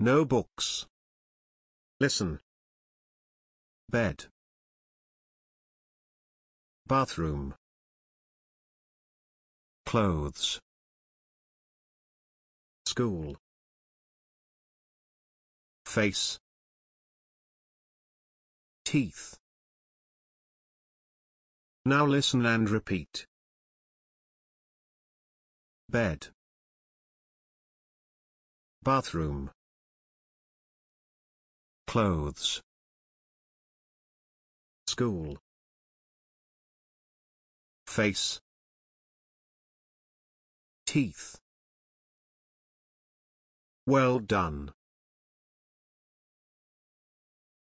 No books. Listen. Bed. Bathroom. Clothes. School. Face. Teeth. Now listen and repeat. Bed. Bathroom. Clothes. School. Face. Teeth. Well done.